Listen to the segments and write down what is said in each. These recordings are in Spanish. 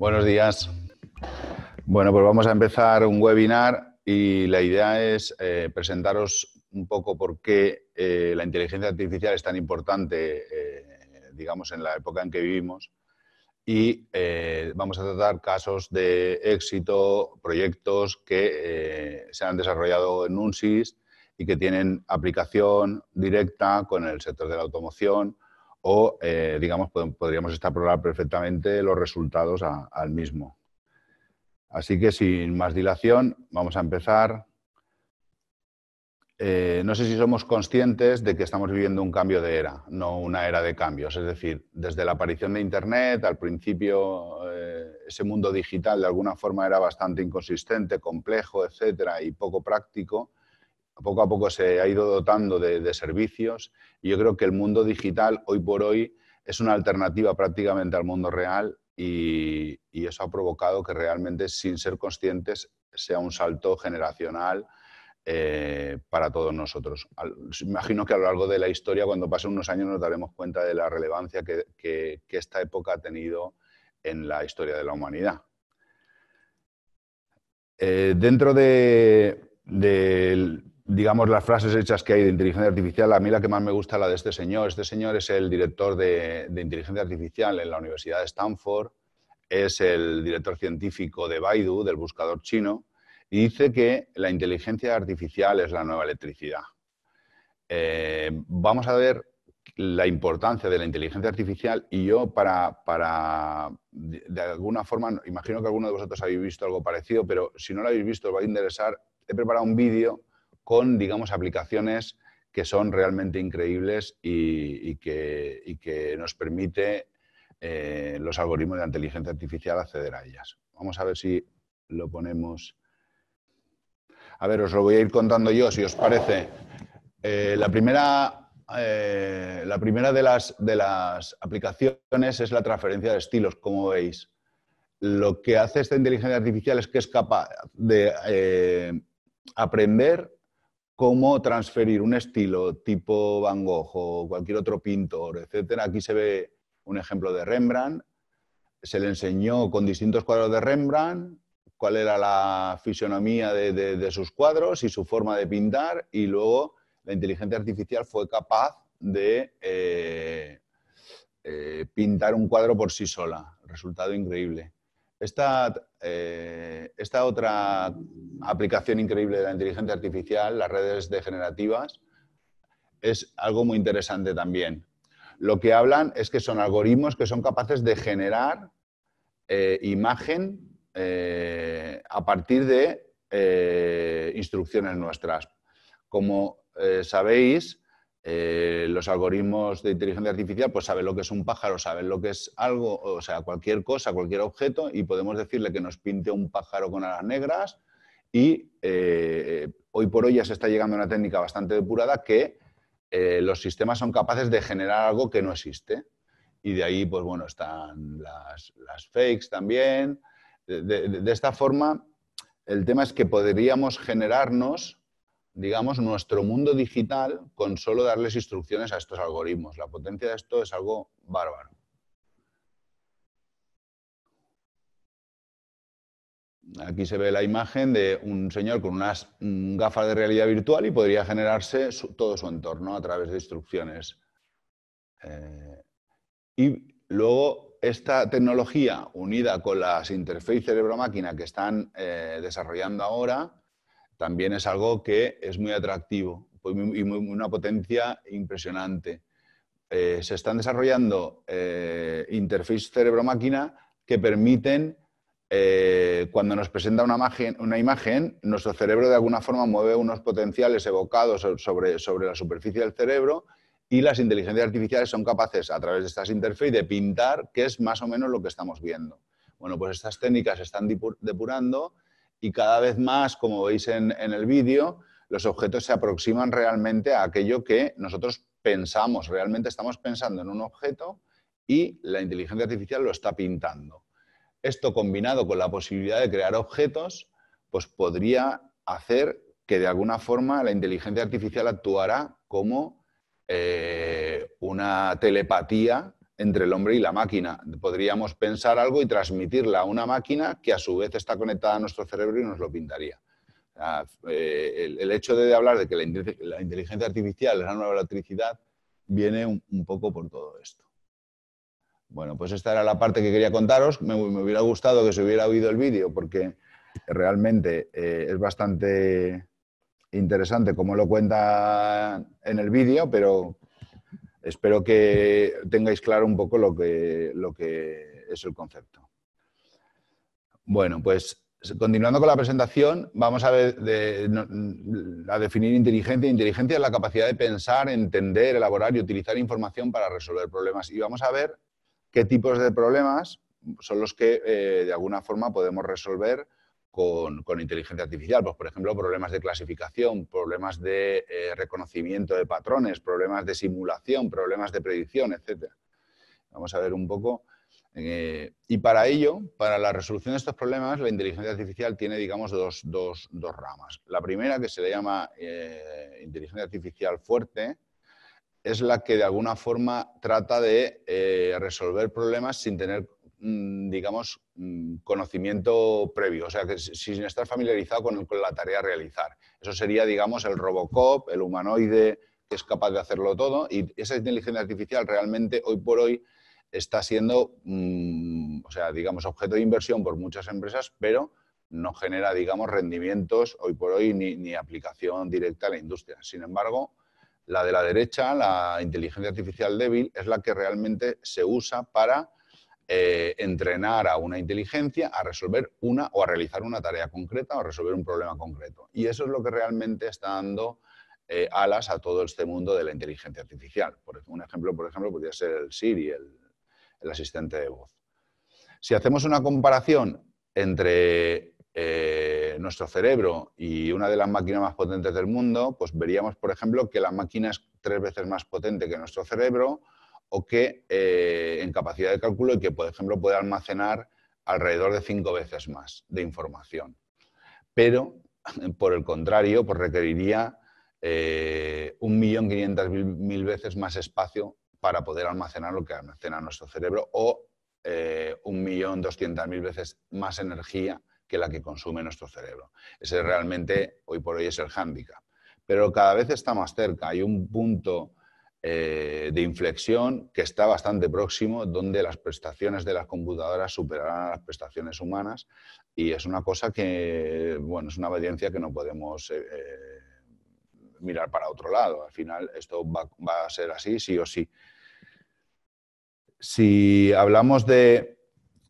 Buenos días. Bueno, pues vamos a empezar un webinar y la idea es eh, presentaros un poco por qué eh, la inteligencia artificial es tan importante, eh, digamos, en la época en que vivimos. Y vamos a tratar casos de éxito, proyectos que se han desarrollado en UNSIS y que tienen aplicación directa con el sector de la automoción o, eh, digamos, podríamos extrapolar perfectamente los resultados al mismo. Así que sin más dilación, vamos a empezar. Eh, no sé si somos conscientes de que estamos viviendo un cambio de era, no una era de cambios. Es decir, desde la aparición de Internet, al principio eh, ese mundo digital de alguna forma era bastante inconsistente, complejo, etcétera, y poco práctico poco a poco se ha ido dotando de, servicios y yo creo que el mundo digital hoy por hoy es una alternativa prácticamente al mundo real y, eso ha provocado que realmente sin ser conscientes sea un salto generacional eh, para todos nosotros. imagino que a lo largo de la historia, cuando pasen unos años, nos daremos cuenta de la relevancia que, esta época ha tenido en la historia de la humanidad. Eh, dentro de digamos, las frases hechas que hay de inteligencia artificial, a mí la que más me gusta es la de este señor. Este señor es el director de, inteligencia artificial en la Universidad de Stanford, es el director científico de Baidu, del buscador chino, y dice que la inteligencia artificial es la nueva electricidad. Eh, vamos a ver la importancia de la inteligencia artificial y yo para, para de, de alguna forma, imagino que alguno de vosotros habéis visto algo parecido, pero si no lo habéis visto os va a interesar, he preparado un vídeo con, digamos, aplicaciones que son realmente increíbles y, que, nos permite eh, los algoritmos de inteligencia artificial acceder a ellas. Vamos a ver si lo ponemos. A ver, os lo voy a ir contando yo, si os parece. Eh, la, primera, eh, la primera de las, de las aplicaciones es la transferencia de estilos, como veis. Lo que hace esta inteligencia artificial es que es capaz de aprender cómo transferir un estilo tipo Van Gogh o cualquier otro pintor, etcétera. Aquí se ve un ejemplo de Rembrandt. Se le enseñó con distintos cuadros de Rembrandt cuál era la fisionomía de, sus cuadros y su forma de pintar y luego la inteligencia artificial fue capaz de eh, eh, pintar un cuadro por sí sola. Resultado increíble. Esta, eh, esta otra aplicación increíble de la inteligencia artificial, las redes degenerativas, es algo muy interesante también. Lo que hablan es que son algoritmos que son capaces de generar eh, imagen eh, a partir de eh, instrucciones nuestras. Como sabéis, los algoritmos de inteligencia artificial pues saben lo que es un pájaro, saben lo que es algo, o sea, cualquier cosa, cualquier objeto, y podemos decirle que nos pinte un pájaro con alas negras, y eh, hoy por hoy ya se está llegando a una técnica bastante depurada que eh, los sistemas son capaces de generar algo que no existe. Y de ahí, pues bueno, están las, fakes también. De, de, esta forma, el tema es que podríamos generarnos, digamos, nuestro mundo digital con solo darles instrucciones a estos algoritmos. La potencia de esto es algo bárbaro. Aquí se ve la imagen de un señor con unas mm, gafas de realidad virtual y podría generarse todo su entorno a través de instrucciones. Eh, y luego esta tecnología unida con las interfaces cerebro-máquina que están eh, desarrollando ahora también es algo que es muy atractivo pues, y una potencia impresionante. Eh, se están desarrollando interfaces cerebro-máquina que permiten eh, cuando nos presenta una imagen, nuestro cerebro de alguna forma mueve unos potenciales evocados sobre, la superficie del cerebro y las inteligencias artificiales son capaces, a través de estas interfaces, de pintar qué es más o menos lo que estamos viendo. Bueno, pues estas técnicas se están depurando y cada vez más, como veis en el vídeo, los objetos se aproximan realmente a aquello que nosotros pensamos, realmente estamos pensando en un objeto y la inteligencia artificial lo está pintando. Esto combinado con la posibilidad de crear objetos, pues podría hacer que de alguna forma la inteligencia artificial actuara como eh, una telepatía entre el hombre y la máquina. Podríamos pensar algo y transmitirla a una máquina que a su vez está conectada a nuestro cerebro y nos lo pintaría. Eh, el, hecho de hablar de que la, inteligencia artificial es la nueva electricidad viene un poco por todo esto. Bueno, pues esta era la parte que quería contaros. Me, hubiera gustado que se hubiera oído el vídeo porque realmente eh, es bastante interesante como lo cuenta en el vídeo, pero espero que tengáis claro un poco lo que, lo que es el concepto. Bueno, pues continuando con la presentación, vamos a, ver a definir inteligencia. Inteligencia es la capacidad de pensar, entender, elaborar y utilizar información para resolver problemas. Y vamos a ver qué tipos de problemas son los que eh, de alguna forma podemos resolver con, inteligencia artificial. Pues, por ejemplo, problemas de clasificación, problemas de eh, reconocimiento de patrones, problemas de simulación, problemas de predicción, etc. Vamos a ver un poco. Eh, y para ello, para la resolución de estos problemas, la inteligencia artificial tiene, digamos, dos ramas. La primera, que se le llama inteligencia artificial fuerte, es la que de alguna forma trata de eh, resolver problemas sin tener, mm, digamos, mm, conocimiento previo, o sea, que sin estar familiarizado con, la tarea a realizar. Eso sería, digamos, el Robocop, el humanoide que es capaz de hacerlo todo y esa inteligencia artificial realmente hoy por hoy está siendo, mm, o sea, digamos, objeto de inversión por muchas empresas, pero no genera, digamos, rendimientos hoy por hoy ni, ni aplicación directa a la industria. Sin embargo, la de la derecha, la inteligencia artificial débil, es la que realmente se usa para eh, entrenar a una inteligencia a resolver una o a realizar una tarea concreta o a resolver un problema concreto. Y eso es lo que realmente está dando eh, alas a todo este mundo de la inteligencia artificial. Por, un ejemplo, por ejemplo, podría ser el Siri, el asistente de voz. Si hacemos una comparación entre eh, nuestro cerebro y una de las máquinas más potentes del mundo, pues veríamos, por ejemplo, que la máquina es tres veces más potente que nuestro cerebro o que eh, en capacidad de cálculo y que, por ejemplo, puede almacenar alrededor de cinco veces más de información. Pero, por el contrario, pues requeriría eh, quinientas mil veces más espacio para poder almacenar lo que almacena nuestro cerebro o un millón doscientas mil veces más energía que la que consume nuestro cerebro. Ese realmente, hoy por hoy, es el hándicap. Pero cada vez está más cerca. Hay un punto eh, de inflexión que está bastante próximo, donde las prestaciones de las computadoras superarán a las prestaciones humanas y es una cosa que, bueno, es una evidencia que no podemos eh, eh, mirar para otro lado. Al final esto va a ser así, sí o sí. Si hablamos de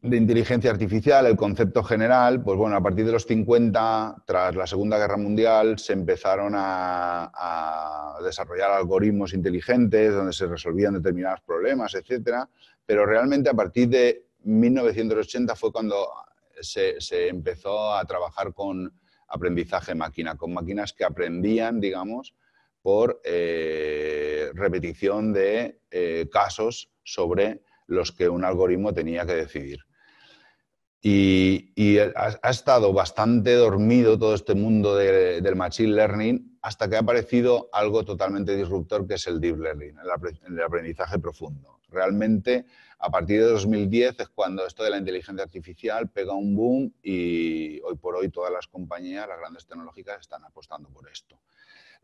de inteligencia artificial, el concepto general, pues bueno, a partir de los 50, tras la Segunda Guerra Mundial, se empezaron a, desarrollar algoritmos inteligentes donde se resolvían determinados problemas, etcétera, pero realmente a partir de 1980 fue cuando se, empezó a trabajar con aprendizaje máquina, con máquinas que aprendían, digamos, por eh, repetición de eh, casos sobre los que un algoritmo tenía que decidir. Y, ha, estado bastante dormido todo este mundo del Machine Learning hasta que ha aparecido algo totalmente disruptor que es el Deep Learning, el, aprendizaje profundo. Realmente, a partir de 2010 es cuando esto de la inteligencia artificial pega un boom y hoy por hoy todas las compañías, las grandes tecnológicas, están apostando por esto.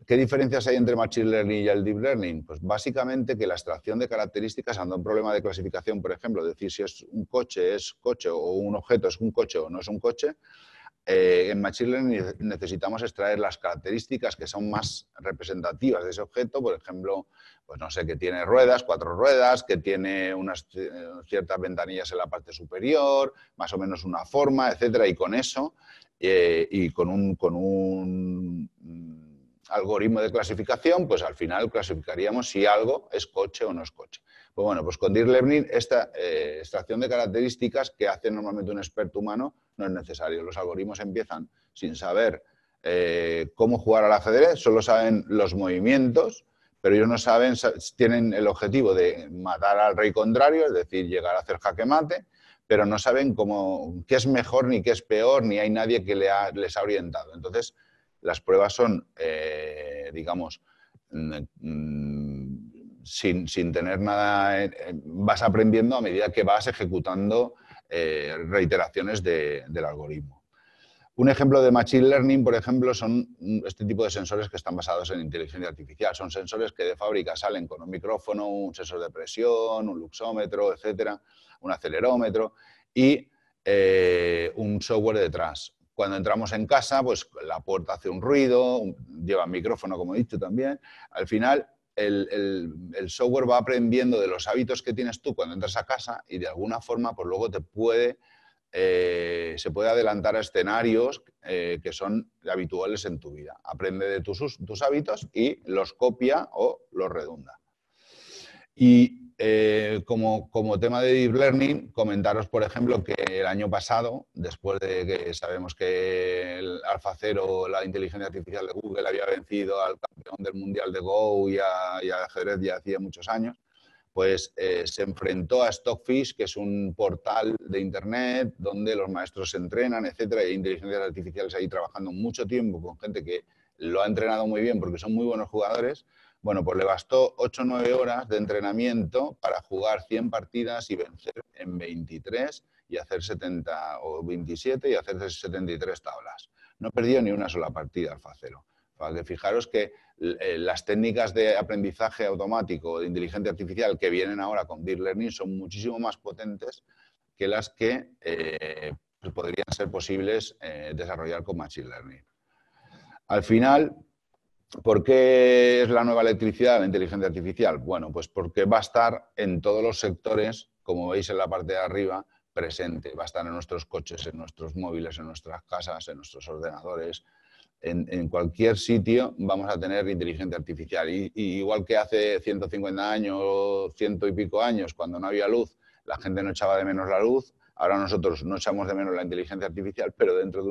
¿Qué diferencias hay entre Machine Learning y el Deep Learning? Pues básicamente que la extracción de características ando un problema de clasificación, por ejemplo, decir si es un coche, es coche, o un objeto es un coche o no es un coche, eh, en Machine Learning necesitamos extraer las características que son más representativas de ese objeto, por ejemplo, pues no sé, que tiene ruedas, cuatro ruedas, que tiene unas ciertas ventanillas en la parte superior, más o menos una forma, etcétera, y con eso eh, y con un, con un algoritmo de clasificación, pues al final clasificaríamos si algo es coche o no es coche. Pues bueno, pues con Deep Learning esta eh, extracción de características que hace normalmente un experto humano no es necesario. Los algoritmos empiezan sin saber eh, cómo jugar al ajedrez, solo saben los movimientos, pero ellos no saben, tienen el objetivo de matar al rey contrario, es decir, llegar a hacer jaque mate, pero no saben cómo, qué es mejor ni qué es peor, ni hay nadie que les ha orientado. Entonces, las pruebas son, eh, digamos, mm, sin, tener nada, eh, vas aprendiendo a medida que vas ejecutando eh, reiteraciones del algoritmo. Un ejemplo de Machine Learning, por ejemplo, son este tipo de sensores que están basados en inteligencia artificial. Son sensores que de fábrica salen con un micrófono, un sensor de presión, un luxómetro, etcétera, un acelerómetro y un software detrás. Cuando entramos en casa, pues la puerta hace un ruido, lleva micrófono, como he dicho también. Al final, el, software va aprendiendo de los hábitos que tienes tú cuando entras a casa y de alguna forma, pues luego te puede, eh, se puede adelantar a escenarios eh, que son habituales en tu vida. Aprende de tus, tus hábitos y los copia o los redunda. Y eh, como, tema de Deep Learning, comentaros, por ejemplo, que el año pasado, después de que sabemos que el la inteligencia artificial de Google, había vencido al campeón del Mundial de Go y, a, ajedrez ya hacía muchos años, pues eh, se enfrentó a Stockfish, que es un portal de Internet donde los maestros se entrenan, etcétera, y hay inteligencias artificiales ahí trabajando mucho tiempo con gente que lo ha entrenado muy bien porque son muy buenos jugadores, bueno, pues le bastó 8 o 9 horas de entrenamiento para jugar 100 partidas y vencer en 23 y hacer 70 o 27 y hacer 73 tablas. No perdió ni una sola partida al facero. Fijaros que eh, las técnicas de aprendizaje automático, de inteligencia artificial que vienen ahora con Deep Learning son muchísimo más potentes que las que eh, pues podrían ser posibles eh, desarrollar con Machine Learning. Al final, ¿Por qué es la nueva electricidad, la inteligencia artificial? Bueno, pues porque va a estar en todos los sectores, como veis en la parte de arriba, presente. Va a estar en nuestros coches, en nuestros móviles, en nuestras casas, en nuestros ordenadores. En, cualquier sitio vamos a tener inteligencia artificial. igual que hace 150 años, ciento y pico años, cuando no había luz, la gente no echaba de menos la luz. Ahora nosotros no echamos de menos la inteligencia artificial, pero dentro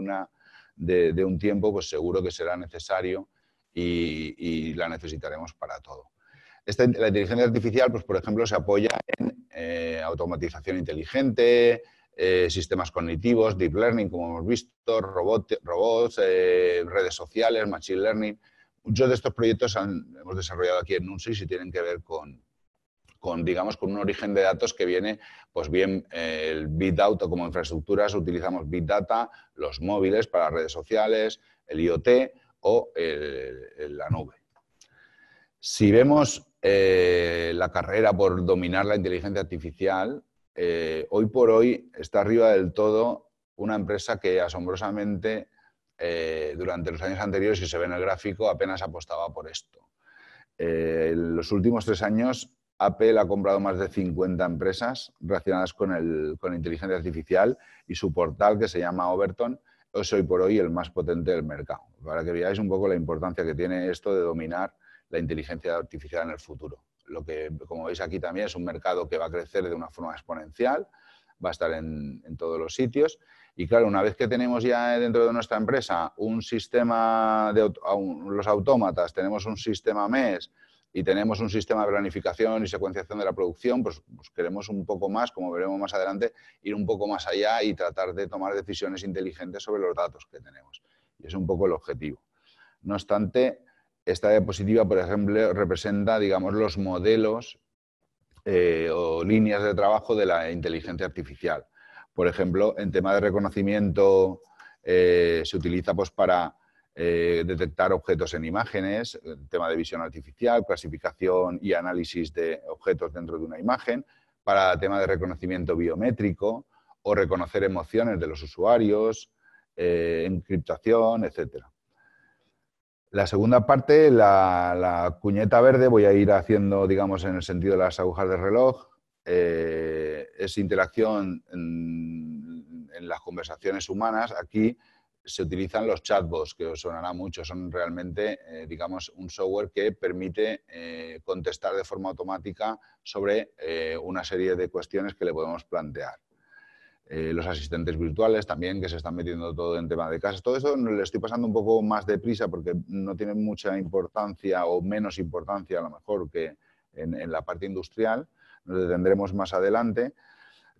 de, de un tiempo, pues seguro que será necesario y, la necesitaremos para todo. Esta la inteligencia artificial, pues, por ejemplo, se apoya en eh, automatización inteligente, eh, sistemas cognitivos, deep learning, como hemos visto, robots, eh, redes sociales, machine learning. Muchos de estos proyectos hemos desarrollado aquí en NUNSIS y tienen que ver con, con, digamos, con un origen de datos que viene, pues bien, el Big Data como infraestructuras, utilizamos Big Data, los móviles para redes sociales, el IoT, o la nube. Si vemos eh, la carrera por dominar la inteligencia artificial, eh, hoy por hoy está arriba del todo una empresa que asombrosamente eh, durante los años anteriores, si se ve en el gráfico, apenas apostaba por esto. en los últimos tres años, Apple ha comprado más de 50 empresas relacionadas con, con la inteligencia artificial y su portal, que se llama Overton, es hoy por hoy el más potente del mercado. Para que veáis un poco la importancia que tiene esto de dominar la inteligencia artificial en el futuro. Lo que, como veis aquí también, es un mercado que va a crecer de una forma exponencial, va a estar en, en todos los sitios. Y claro, una vez que tenemos ya dentro de nuestra empresa un sistema de los autómatas, tenemos un sistema MES, y tenemos un sistema de planificación y secuenciación de la producción, pues, pues, queremos un poco más, como veremos más adelante, ir un poco más allá y tratar de tomar decisiones inteligentes sobre los datos que tenemos. Y es un poco el objetivo. No obstante, esta diapositiva, por ejemplo, representa, digamos, los modelos eh, o líneas de trabajo de la inteligencia artificial. Por ejemplo, en tema de reconocimiento eh, se utiliza pues, para eh, detectar objetos en imágenes, tema de visión artificial, clasificación y análisis de objetos dentro de una imagen, para tema de reconocimiento biométrico o reconocer emociones de los usuarios, eh, encriptación, etc. La segunda parte, la, cuñeta verde, voy a ir haciendo, digamos, en el sentido de las agujas de reloj, eh, es interacción en las conversaciones humanas. Aquí se utilizan los chatbots, que os sonará mucho, son realmente, eh, digamos, un software que permite eh, contestar de forma automática sobre eh, una serie de cuestiones que le podemos plantear. los asistentes virtuales también, que se están metiendo todo en tema de casas. Todo eso le estoy pasando un poco más deprisa porque no tiene mucha importancia o menos importancia a lo mejor que en, en la parte industrial. Nos detendremos más adelante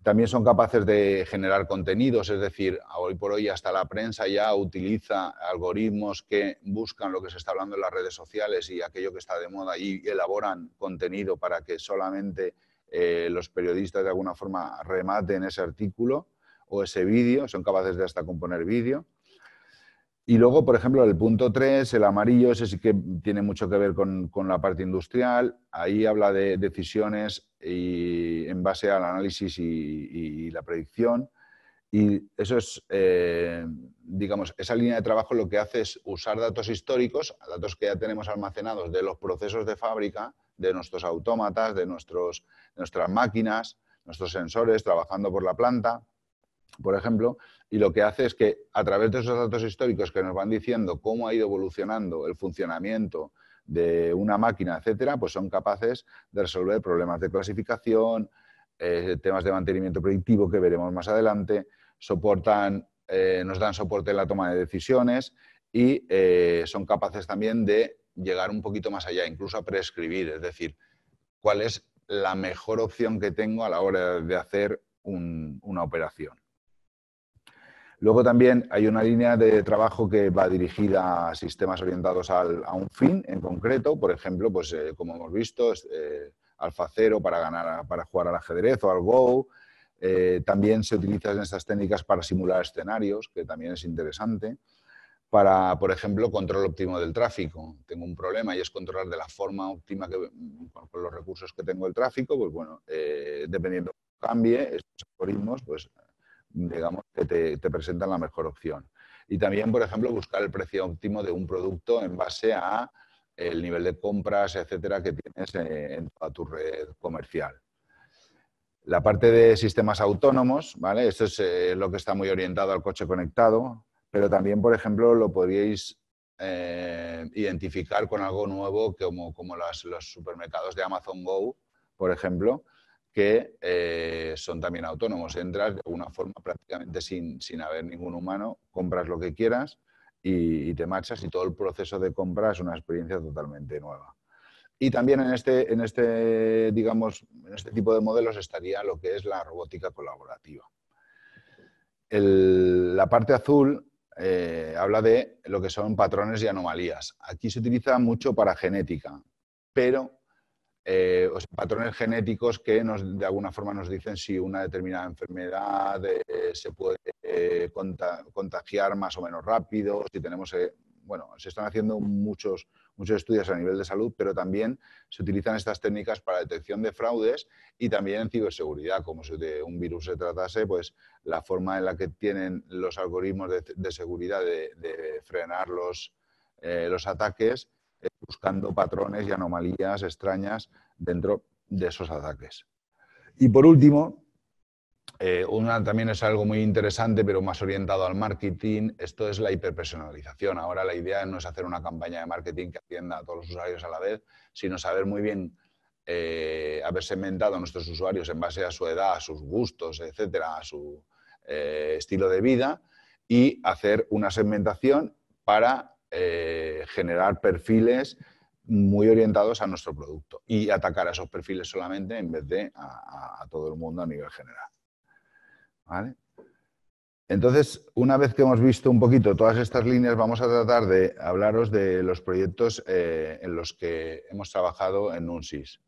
también son capaces de generar contenidos, es decir, hoy por hoy hasta la prensa ya utiliza algoritmos que buscan lo que se está hablando en las redes sociales y aquello que está de moda y elaboran contenido para que solamente eh, los periodistas de alguna forma rematen ese artículo o ese vídeo, son capaces de hasta componer vídeo. Y luego, por ejemplo, el punto 3, el amarillo, ese sí que tiene mucho que ver con, la parte industrial. Ahí habla de decisiones y, en base al análisis y, la predicción. Y eso es, eh, digamos, esa línea de trabajo lo que hace es usar datos históricos, datos que ya tenemos almacenados de los procesos de fábrica, de nuestros autómatas, de, de nuestras máquinas, nuestros sensores trabajando por la planta, por ejemplo, y lo que hace es que a través de esos datos históricos que nos van diciendo cómo ha ido evolucionando el funcionamiento de una máquina, etcétera, pues son capaces de resolver problemas de clasificación, eh, temas de mantenimiento predictivo que veremos más adelante, soportan, eh, nos dan soporte en la toma de decisiones y eh, son capaces también de llegar un poquito más allá, incluso a prescribir, es decir, cuál es la mejor opción que tengo a la hora de hacer una operación. Luego también hay una línea de trabajo que va dirigida a sistemas orientados al, a un fin en concreto, por ejemplo, pues eh, como hemos visto, eh, facero para ganar, para jugar al ajedrez o al go. Eh, también se utilizan estas técnicas para simular escenarios, que también es interesante. Para, por ejemplo, control óptimo del tráfico. Tengo un problema y es controlar de la forma óptima que, con los recursos que tengo el tráfico. Pues bueno, eh, dependiendo de cómo cambie, estos algoritmos, pues digamos, que te, presentan la mejor opción. Y también, por ejemplo, buscar el precio óptimo de un producto en base a el nivel de compras, etcétera, que tienes eh, en toda tu red comercial. La parte de sistemas autónomos, ¿vale? Esto es eh, lo que está muy orientado al coche conectado, pero también, por ejemplo, lo podríais eh, identificar con algo nuevo como, como los supermercados de Amazon Go, por ejemplo, que eh, son también autónomos. Entras de alguna forma prácticamente sin, haber ningún humano, compras lo que quieras y, te marchas y todo el proceso de compra es una experiencia totalmente nueva. Y también en este, en este, digamos, en este tipo de modelos estaría lo que es la robótica colaborativa. la parte azul eh, habla de lo que son patrones y anomalías. Aquí se utiliza mucho para genética, pero eh, o patrones genéticos que de alguna forma nos dicen si una determinada enfermedad eh, se puede eh, contagiar más o menos rápido, si tenemos, bueno, se están haciendo muchos, estudios a nivel de salud, pero también se utilizan estas técnicas para detección de fraudes y también en ciberseguridad, como si de un virus se tratase, pues la forma en la que tienen los algoritmos de, seguridad de, frenar los ataques buscando patrones y anomalías extrañas dentro de esos ataques. Y por último, eh, una también es algo muy interesante, pero más orientado al marketing, esto es la hiperpersonalización. Ahora la idea no es hacer una campaña de marketing que atienda a todos los usuarios a la vez, sino saber muy bien eh, haber segmentado a nuestros usuarios en base a su edad, a sus gustos, etcétera, a su eh, estilo de vida y hacer una segmentación para eh, generar perfiles muy orientados a nuestro producto y atacar a esos perfiles solamente en vez de a, todo el mundo a nivel general. Entonces, una vez que hemos visto un poquito todas estas líneas, vamos a tratar de hablaros de los proyectos eh, en los que hemos trabajado en UNSIS.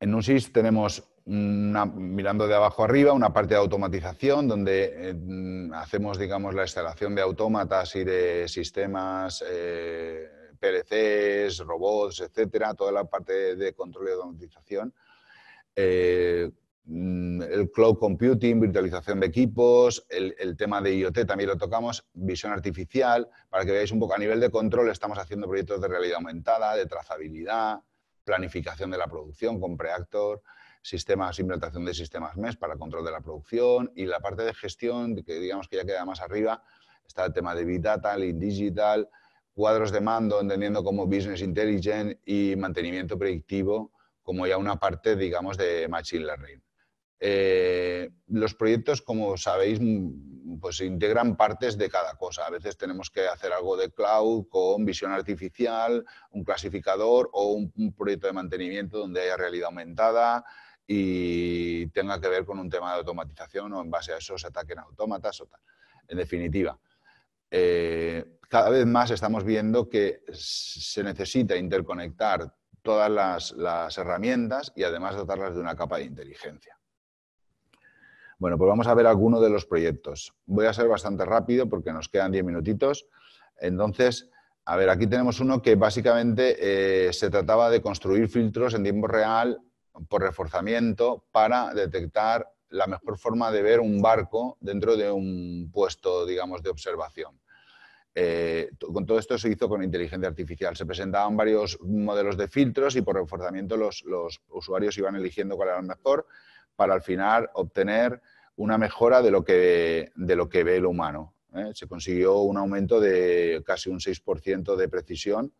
En UNSIS tenemos mirando de abajo arriba, una parte de automatización donde eh, hacemos, la instalación de autómatas y de sistemas eh, PLCs, robots, etcétera, toda la parte de, control y automatización. Eh, mm, el cloud computing, virtualización de equipos, el, el, tema de IoT también lo tocamos, visión artificial, para que veáis un poco a nivel de control estamos haciendo proyectos de realidad aumentada, de trazabilidad, planificación de la producción con Preactor, sistemas, implantación de sistemas MES para control de la producción y la parte de gestión, que digamos que ya queda más arriba, está el tema de Big Data, Lean Digital, cuadros de mando, entendiendo como Business Intelligence y mantenimiento predictivo como ya una parte, digamos, de Machine Learning. Eh, los proyectos, como sabéis, mm, pues integran partes de cada cosa. A veces tenemos que hacer algo de cloud con visión artificial, un clasificador o un proyecto de mantenimiento donde haya realidad aumentada, y tenga que ver con un tema de automatización o en base a eso se ataquen autómatas o tal. En definitiva, eh, cada vez más estamos viendo que se necesita interconectar todas las, herramientas y además dotarlas de una capa de inteligencia. Bueno, pues vamos a ver algunos de los proyectos. Voy a ser bastante rápido porque nos quedan 10 minutitos. Entonces, a ver, aquí tenemos uno que básicamente eh, se trataba de construir filtros en tiempo real por reforzamiento para detectar la mejor forma de ver un barco dentro de un puesto, digamos, de observación. Eh, con todo esto se hizo con inteligencia artificial. Se presentaban varios modelos de filtros y por reforzamiento los, usuarios iban eligiendo cuál era el mejor para al final obtener una mejora de lo que, de lo que ve el humano. ¿eh? Se consiguió un aumento de casi un 6% de precisión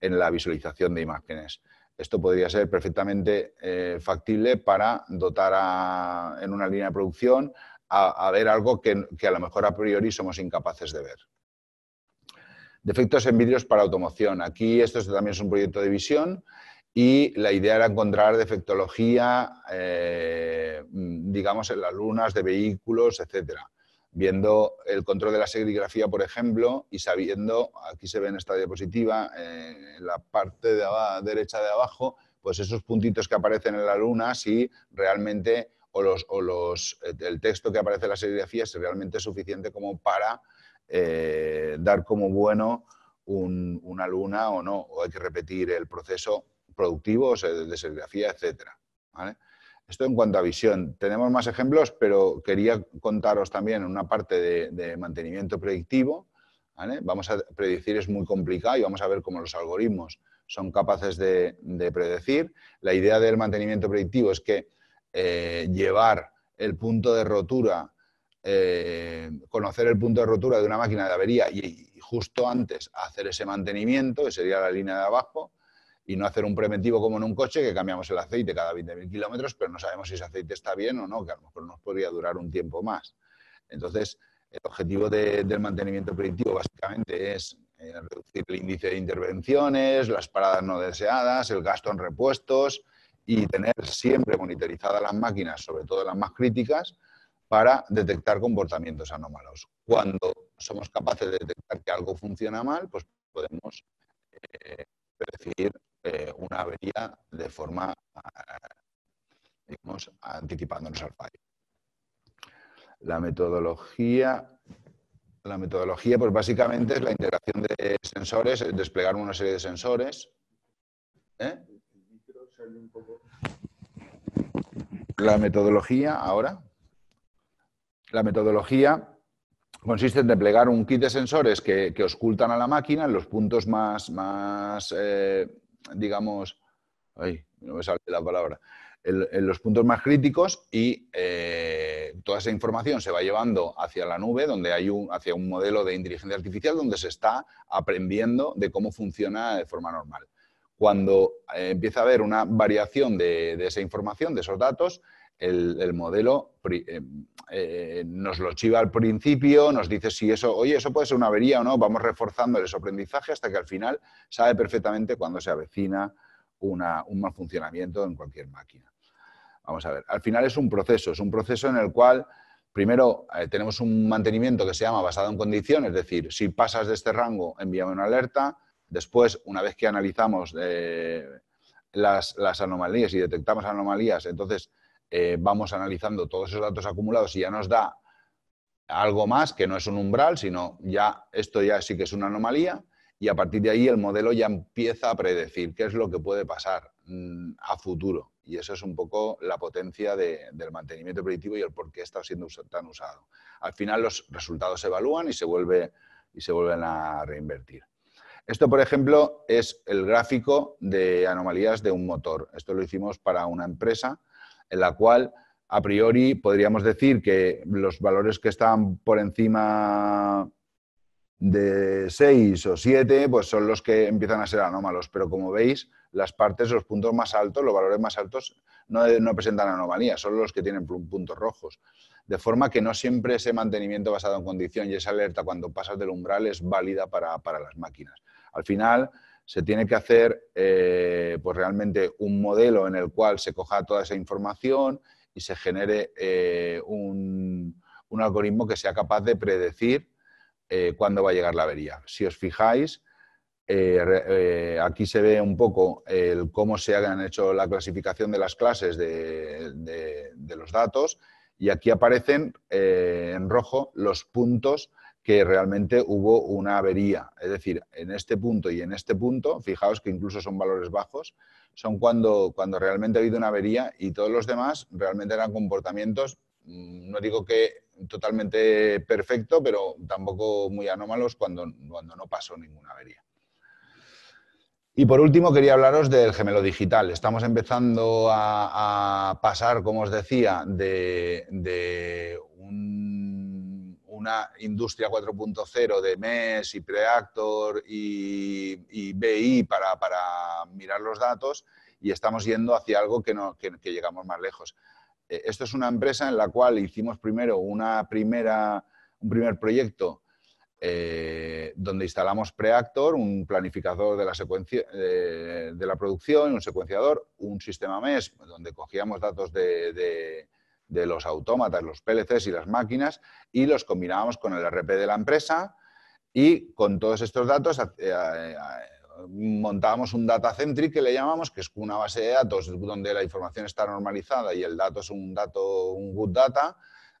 en la visualización de imágenes. Esto podría ser perfectamente eh, factible para dotar en una línea de producción a, ver algo que, a lo mejor a priori somos incapaces de ver. Defectos en vidrios para automoción. Aquí esto también es un proyecto de visión y la idea era encontrar defectología, eh, digamos, en las lunas de vehículos, etcétera viendo el control de la serigrafía, por ejemplo, y sabiendo, aquí se ve en esta diapositiva, en eh, la parte de derecha de abajo, pues esos puntitos que aparecen en la luna, si realmente, o, los, eh, el texto que aparece en la serigrafía, es realmente es suficiente como para eh, dar como bueno una luna o no, o hay que repetir el proceso productivo de serigrafía, etc., esto en cuanto a visión. Tenemos más ejemplos, pero quería contaros también una parte de, mantenimiento predictivo. Vamos a predecir, es muy complicado y vamos a ver cómo los algoritmos son capaces de, predecir. La idea del mantenimiento predictivo es que eh, llevar el punto de rotura, eh, conocer el punto de rotura de una máquina de avería y justo antes hacer ese mantenimiento, que sería la línea de abajo, y no hacer un preventivo como en un coche que cambiamos el aceite cada 20.000 kilómetros, pero no sabemos si ese aceite está bien o no, que a lo mejor nos podría durar un tiempo más. Entonces, el objetivo del mantenimiento predictivo básicamente es eh, reducir el índice de intervenciones, las paradas no deseadas, el gasto en repuestos y tener siempre monitorizadas las máquinas, sobre todo las más críticas, para detectar comportamientos anómalos. Cuando somos capaces de detectar que algo funciona mal, pues podemos eh, predecir eh, una avería de forma, eh, digamos, anticipándonos al fallo. La metodología, la metodología, pues básicamente es la integración de sensores, desplegar una serie de sensores. ¿eh? La metodología, ahora. La metodología consiste en desplegar un kit de sensores que, que, ocultan a la máquina en los puntos más, más digamos, no me sale la palabra, en, los puntos más críticos y eh, toda esa información se va llevando hacia la nube, donde hay un, hacia un modelo de inteligencia artificial donde se está aprendiendo de cómo funciona de forma normal. Cuando eh, empieza a haber una variación de esa información, de esos datos, el, modelo eh, eh, nos lo chiva al principio, nos dice si eso, oye, eso puede ser una avería o no, vamos reforzando el aprendizaje hasta que al final sabe perfectamente cuándo se avecina un mal funcionamiento en cualquier máquina. Vamos a ver, al final es un proceso, es un proceso en el cual primero eh, tenemos un mantenimiento que se llama basado en condiciones, es decir, si pasas de este rango, envíame una alerta, después, una vez que analizamos... las, anomalías y detectamos anomalías, entonces eh, vamos analizando todos esos datos acumulados y ya nos da algo más que no es un umbral, sino ya esto ya sí que es una anomalía y a partir de ahí el modelo ya empieza a predecir qué es lo que puede pasar mm, a futuro. Y eso es un poco la potencia del mantenimiento predictivo y el por qué está siendo tan usado. Al final los resultados se evalúan y se, vuelve, y se vuelven a reinvertir. Esto, por ejemplo, es el gráfico de anomalías de un motor. Esto lo hicimos para una empresa en la cual a priori podríamos decir que los valores que están por encima de 6 o 7, pues son los que empiezan a ser anómalos. Pero como veis, las partes, los puntos más altos, los valores más altos, no, presentan anomalías, son los que tienen puntos rojos. De forma que no siempre ese mantenimiento basado en condición y esa alerta cuando pasas del umbral es válida para las máquinas. Al final, se tiene que hacer eh, pues realmente un modelo en el cual se coja toda esa información y se genere eh, un, algoritmo que sea capaz de predecir eh, cuándo va a llegar la avería. Si os fijáis, aquí se ve un poco el cómo se han hecho la clasificación de las clases de los datos y aquí aparecen en rojo los puntos que realmente hubo una avería. Es decir, en este punto y en este punto, fijaos que incluso son valores bajos, son cuando, cuando realmente ha habido una avería y todos los demás realmente eran comportamientos, mm, no digo que totalmente perfecto, pero tampoco muy anómalos cuando, cuando no pasó ninguna avería. Y por último, quería hablaros del gemelo digital. Estamos empezando a, pasar, como os decía, de un una industria 4.0 de MES y Preactor y, BI para, mirar los datos y estamos yendo hacia algo que, no, que, llegamos más lejos. Eh, esto es una empresa en la cual hicimos primero una primera, un primer proyecto eh, donde instalamos Preactor, un planificador de la, secuencia, eh, de la producción, un secuenciador, un sistema MES donde cogíamos datos de de los autómatas, los PLCs y las máquinas, y los combinábamos con el RP de la empresa y con todos estos datos eh, eh, eh, montábamos un data centric que le llamamos, que es una base de datos donde la información está normalizada y el dato es un dato, un good data.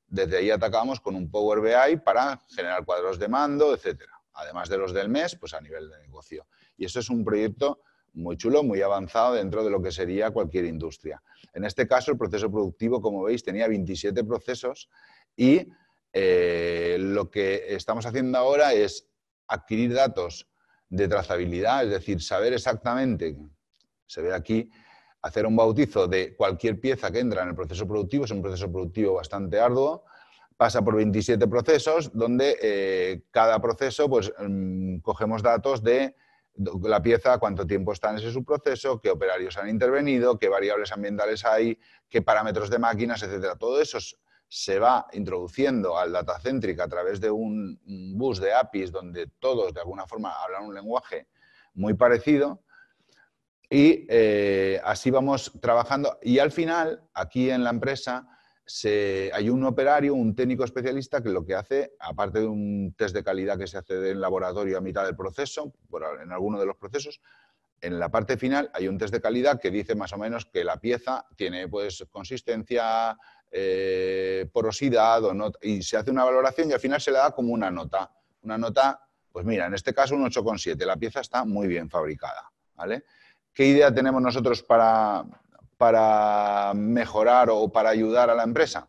Desde ahí atacábamos con un Power BI para generar cuadros de mando, etcétera. Además de los del mes, pues a nivel de negocio. Y eso es un proyecto muy chulo, muy avanzado dentro de lo que sería cualquier industria. En este caso, el proceso productivo, como veis, tenía 27 procesos y eh, lo que estamos haciendo ahora es adquirir datos de trazabilidad, es decir, saber exactamente, se ve aquí, hacer un bautizo de cualquier pieza que entra en el proceso productivo, es un proceso productivo bastante arduo, pasa por 27 procesos, donde eh, cada proceso pues, mm, cogemos datos de la pieza, cuánto tiempo está en ese subproceso, qué operarios han intervenido, qué variables ambientales hay, qué parámetros de máquinas, etcétera. Todo eso se va introduciendo al data centric a través de un bus de APIs donde todos de alguna forma hablan un lenguaje muy parecido y eh, así vamos trabajando. Y al final, aquí en la empresa, hay un operario, un técnico especialista que lo que hace, aparte de un test de calidad que se hace en laboratorio a mitad del proceso, en alguno de los procesos, en la parte final hay un test de calidad que dice más o menos que la pieza tiene pues consistencia, eh, porosidad o no, y se hace una valoración y al final se le da como una nota. Una nota, pues mira, en este caso un 8,7, la pieza está muy bien fabricada. ¿vale? ¿Qué idea tenemos nosotros para, para mejorar o para ayudar a la empresa?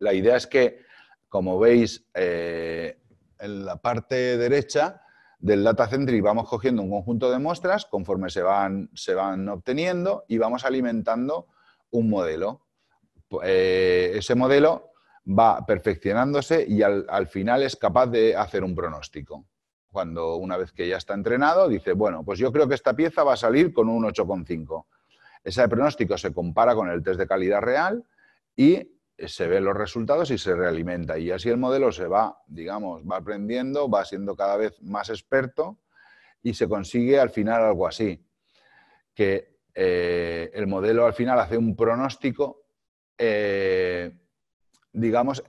La idea es que, como veis eh, en la parte derecha del Data y vamos cogiendo un conjunto de muestras conforme se van, se van obteniendo y vamos alimentando un modelo. Pues, eh, ese modelo va perfeccionándose y al, final es capaz de hacer un pronóstico. Cuando una vez que ya está entrenado, dice, bueno, pues yo creo que esta pieza va a salir con un 8,5. Ese pronóstico se compara con el test de calidad real y se ven los resultados y se realimenta. Y así el modelo se va, digamos, va aprendiendo, va siendo cada vez más experto y se consigue al final algo así, que eh, el modelo al final hace un pronóstico, eh, digamos,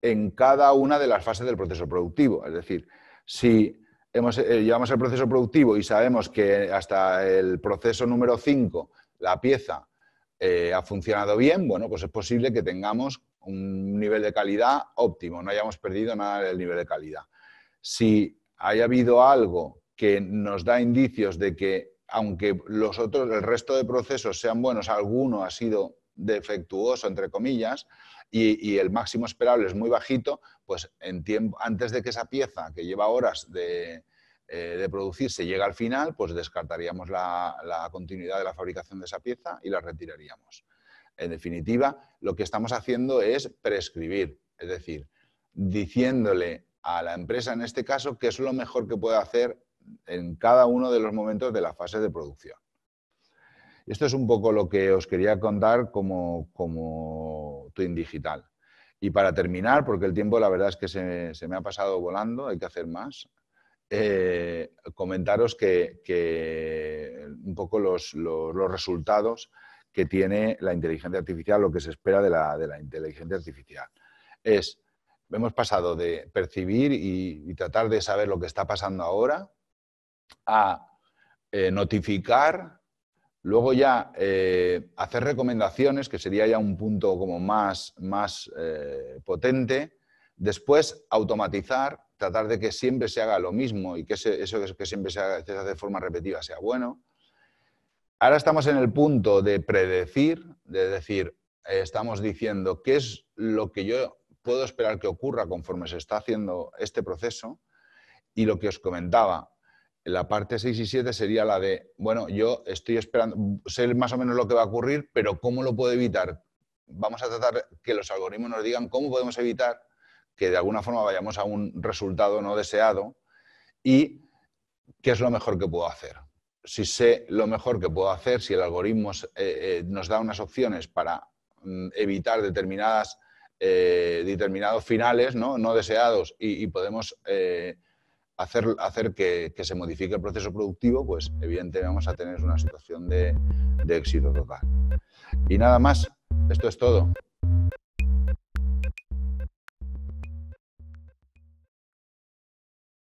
en cada una de las fases del proceso productivo. Es decir, si eh, llevamos el proceso productivo y sabemos que hasta el proceso número 5 la pieza eh, ha funcionado bien, bueno, pues es posible que tengamos un nivel de calidad óptimo, no hayamos perdido nada del nivel de calidad. Si haya habido algo que nos da indicios de que, aunque los otros, el resto de procesos sean buenos, alguno ha sido defectuoso, entre comillas, y, el máximo esperable es muy bajito, pues antes de que esa pieza que lleva horas de, eh, de de producirse llega al final, pues descartaríamos la, continuidad de la fabricación de esa pieza y la retiraríamos. En definitiva, lo que estamos haciendo es prescribir, es decir, diciéndole a la empresa en este caso qué es lo mejor que puede hacer en cada uno de los momentos de la fase de producción. Esto es un poco lo que os quería contar como, Twin Digital. Y para terminar, porque el tiempo la verdad es que se, se me ha pasado volando, hay que hacer más, eh, comentaros que, un poco los, resultados que tiene la inteligencia artificial, lo que se espera de la, inteligencia artificial. Es, hemos pasado de percibir y, tratar de saber lo que está pasando ahora a eh, notificar, luego ya eh, hacer recomendaciones, que sería ya un punto como más, más potente, después automatizar tratar de que siempre se haga lo mismo y que eso que siempre se, hace de forma repetitiva sea bueno. Ahora estamos en el punto de predecir, de decir, estamos diciendo qué es lo que yo puedo esperar que ocurra conforme se está haciendo este proceso. Y lo que os comentaba, la parte 6 y 7 sería la de, bueno, yo estoy esperando, sé más o menos lo que va a ocurrir, pero ¿cómo lo puedo evitar? Vamos a tratar que los algoritmos nos digan cómo podemos evitar que de alguna forma vayamos a un resultado no deseado y qué es lo mejor que puedo hacer. Si sé lo mejor que puedo hacer, si el algoritmo eh, eh, nos da unas opciones para mm, evitar determinadas, eh, determinados finales ¿no? deseados y, podemos hacer, hacer que, se modifique el proceso productivo, pues evidentemente vamos a tener una situación de éxito total. Y nada más, esto es todo.